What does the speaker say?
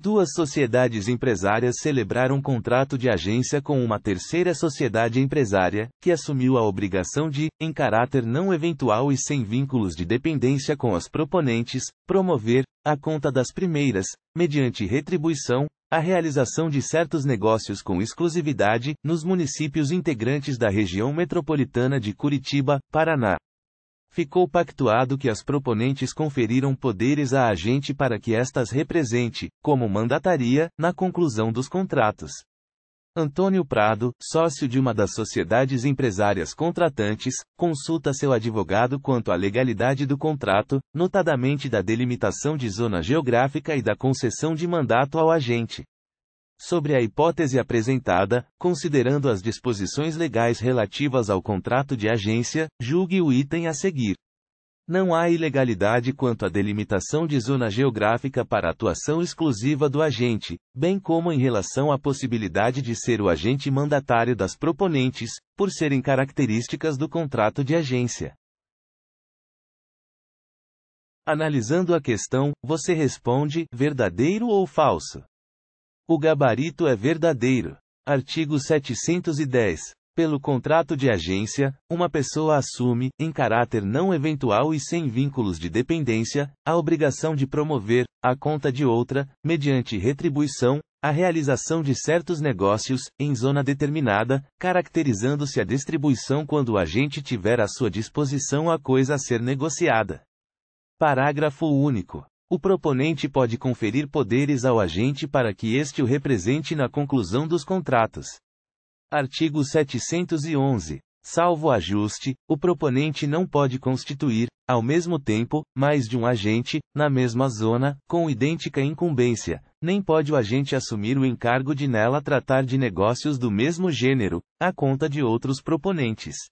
Duas sociedades empresárias celebraram um contrato de agência com uma terceira sociedade empresária, que assumiu a obrigação de, em caráter não eventual e sem vínculos de dependência com as proponentes, promover, à conta das primeiras, mediante retribuição, a realização de certos negócios com exclusividade, nos municípios integrantes da região metropolitana de Curitiba, Paraná ficou pactuado que as proponentes conferiram poderes à agente para que estas represente, como mandataria, na conclusão dos contratos. Antônio Prado, sócio de uma das sociedades empresárias contratantes, consulta seu advogado quanto à legalidade do contrato, notadamente da delimitação de zona geográfica e da concessão de mandato ao agente. Sobre a hipótese apresentada, considerando as disposições legais relativas ao contrato de agência, julgue o item a seguir. Não há ilegalidade quanto à delimitação de zona geográfica para atuação exclusiva do agente, bem como em relação à possibilidade de ser o agente mandatário das proponentes, por serem características do contrato de agência. Analisando a questão, você responde: verdadeiro ou falso? O gabarito é verdadeiro. Artigo 710. Pelo contrato de agência, uma pessoa assume, em caráter não eventual e sem vínculos de dependência, a obrigação de promover, à conta de outra, mediante retribuição, a realização de certos negócios, em zona determinada, caracterizando-se a distribuição quando o agente tiver à sua disposição a coisa a ser negociada. Parágrafo único. O proponente pode conferir poderes ao agente para que este o represente na conclusão dos contratos. Artigo 711. Salvo ajuste, o proponente não pode constituir, ao mesmo tempo, mais de um agente, na mesma zona, com idêntica incumbência, nem pode o agente assumir o encargo de nela tratar de negócios do mesmo gênero, à conta de outros proponentes.